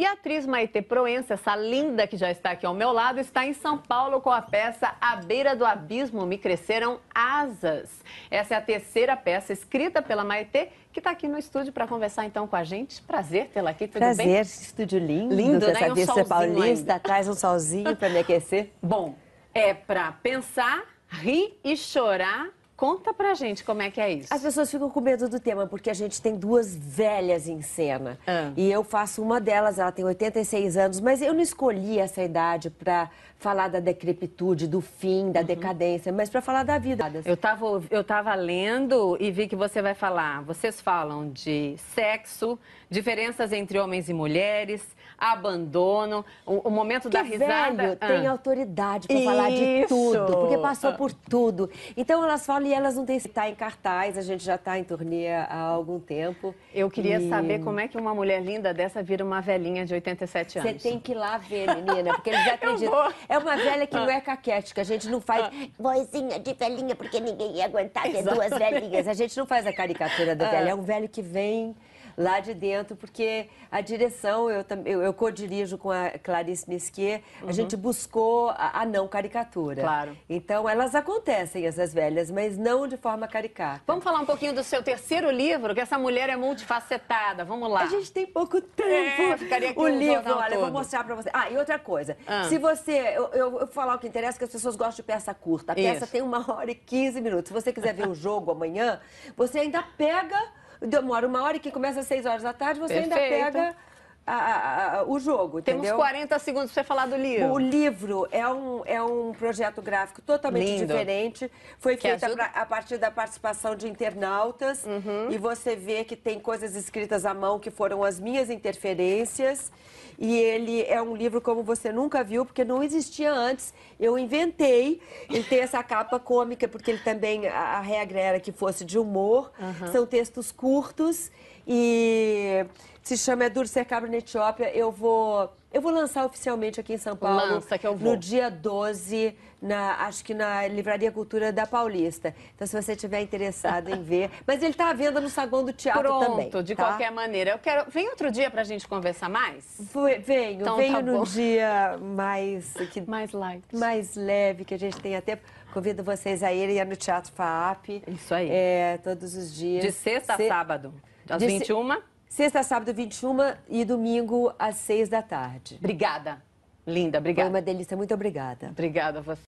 E a atriz Maite Proença, essa linda que já está aqui ao meu lado, está em São Paulo com a peça À Beira do Abismo Me Cresceram Asas. Essa é a terceira peça escrita pela Maite, que está aqui no estúdio para conversar então com a gente. Prazer tê-la aqui, tudo Prazer, bem? Prazer, estúdio lindo. Lindo, né? Essa um é solzinho paulista, ainda. traz um solzinho para me aquecer. Bom, é para pensar, rir e chorar Conta pra gente como é que é isso. As pessoas ficam com medo do tema, porque a gente tem duas velhas em cena. Ah. E eu faço uma delas, ela tem 86 anos, mas eu não escolhi essa idade pra falar da decrepitude, do fim, da uhum. decadência, mas pra falar da vida. Eu tava, eu tava lendo e vi que você vai falar. Vocês falam de sexo, diferenças entre homens e mulheres, abandono, o, o momento que da risada. Velho ah. tem autoridade pra isso. falar de tudo, porque passou ah. por tudo. Então elas falam e elas não têm tá em cartaz, a gente já está em turnê há algum tempo. Eu queria e... saber como é que uma mulher linda dessa vira uma velhinha de 87 anos. Você tem que ir lá ver, menina, porque eles acreditam. É uma velha que não é ah. caquética, a gente não faz ah. vozinha de velhinha porque ninguém ia aguentar ter duas velhinhas. A gente não faz a caricatura da ah. velha, é um velho que vem lá de dentro, porque a direção, eu, eu, eu co-dirijo com a Clarice Mesquier, uhum. a gente buscou a, a, não caricatura. Claro. Então, elas acontecem, essas velhas, mas não de forma caricata. Vamos falar um pouquinho do seu terceiro livro, que essa mulher é multifacetada. Vamos lá. A gente tem pouco tempo. É, ficaria aqui o livro, olha, todo. vou mostrar pra você. Ah, e outra coisa. Ah. Se você... Eu, vou falar o que interessa, que as pessoas gostam de peça curta. A peça Isso. tem uma hora e quinze minutos. Se você quiser ver o jogo amanhã, você ainda pega demora uma hora e que começa às seis horas da tarde, você Perfeito. ainda pega a, a, o jogo. Temos 40 segundos para falar do livro. O livro é um, é um projeto gráfico totalmente Lindo. diferente. Foi que feito a partir da participação de internautas. Uhum. E você vê que tem coisas escritas à mão que foram as minhas interferências. E ele é um livro como você nunca viu, porque não existia antes. Eu inventei. Ele tem essa capa cômica, porque ele também, a, a regra era que fosse de humor. Uhum. São textos curtos e se chama é Ser Cabra na Etiópia. Eu vou, eu vou lançar oficialmente aqui em São Paulo. Lança, que eu vou. No dia 12, na, acho que na Livraria Cultura da Paulista. Então, se você estiver interessado em ver. Mas ele está à venda no saguão do teatro Pronto, também. Pronto, de tá? qualquer maneira. Eu quero. Vem outro dia para a gente conversar mais? Vem, venho, então, venho tá num dia mais. Que... mais light. Mais leve, que a gente tenha tempo. Convido vocês a irem é no Teatro FAAP. Isso aí. É, todos os dias. De sexta a Se... sábado às de 21? Sexta, sábado, 21 e domingo às 6 da tarde. Obrigada. Linda, obrigada. Foi uma delícia, muito obrigada. Obrigada a você.